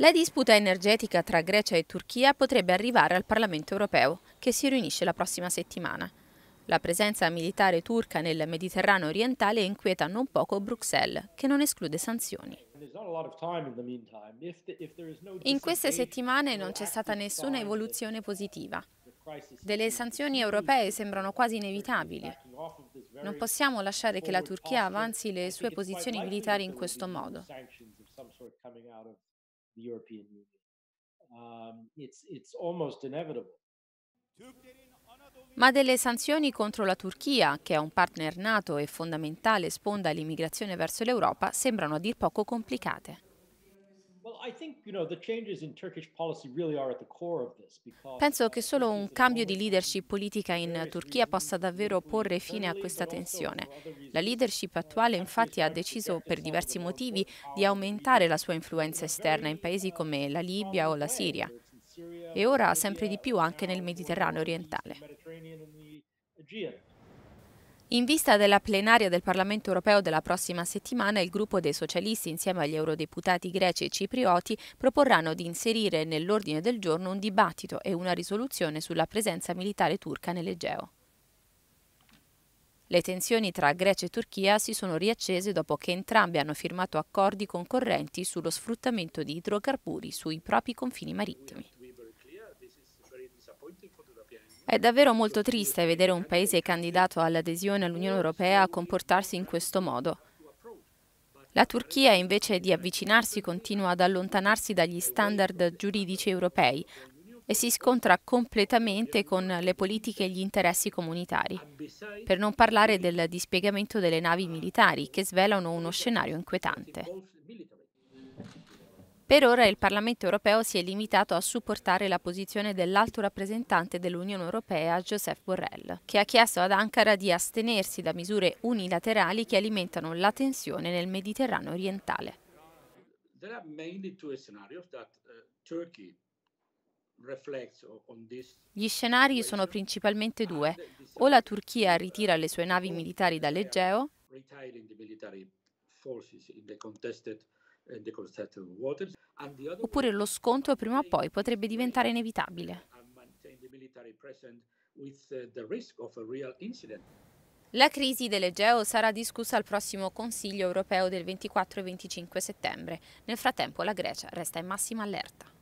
La disputa energetica tra Grecia e Turchia potrebbe arrivare al Parlamento europeo, che si riunisce la prossima settimana. La presenza militare turca nel Mediterraneo orientale inquieta non poco Bruxelles, che non esclude sanzioni. In queste settimane non c'è stata nessuna evoluzione positiva. Delle sanzioni europee sembrano quasi inevitabili. Non possiamo lasciare che la Turchia avanzi le sue posizioni militari in questo modo the European Union. Um, it's, it's almost inevitable. Ma delle sanzioni contro la Turchia, che è un partner nato e fondamentale sponda all'immigrazione verso l'Europa, sembrano a dir poco complicate. Penso che solo un cambio di leadership politica in Turchia possa davvero porre fine a questa tensione. La leadership attuale infatti ha deciso per diversi motivi di aumentare la sua influenza esterna in paesi come la Libia o la Siria e ora sempre di più anche nel Mediterraneo orientale. In vista della plenaria del Parlamento europeo della prossima settimana, il gruppo dei socialisti insieme agli eurodeputati greci e ciprioti proporranno di inserire nell'ordine del giorno un dibattito e una risoluzione sulla presenza militare turca nell'Egeo. Le tensioni tra Grecia e Turchia si sono riaccese dopo che entrambi hanno firmato accordi concorrenti sullo sfruttamento di idrocarburi sui propri confini marittimi. È davvero molto triste vedere un paese candidato all'adesione all'Unione Europea comportarsi in questo modo. La Turchia, invece di avvicinarsi, continua ad allontanarsi dagli standard giuridici europei e si scontra completamente con le politiche e gli interessi comunitari, per non parlare del dispiegamento delle navi militari che svelano uno scenario inquietante. Per ora il Parlamento europeo si è limitato a supportare la posizione dell'alto rappresentante dell'Unione europea, Joseph Borrell, che ha chiesto ad Ankara di astenersi da misure unilaterali che alimentano la tensione nel Mediterraneo orientale. Uh, gli scenari sono principalmente due. O la Turchia ritira le sue navi militari dall'Egeo, Oppure lo scontro prima o poi potrebbe diventare inevitabile. Uh, la crisi dell'Egeo sarà discussa al prossimo Consiglio europeo del 24 e 25 settembre. Nel frattempo la Grecia resta in massima allerta.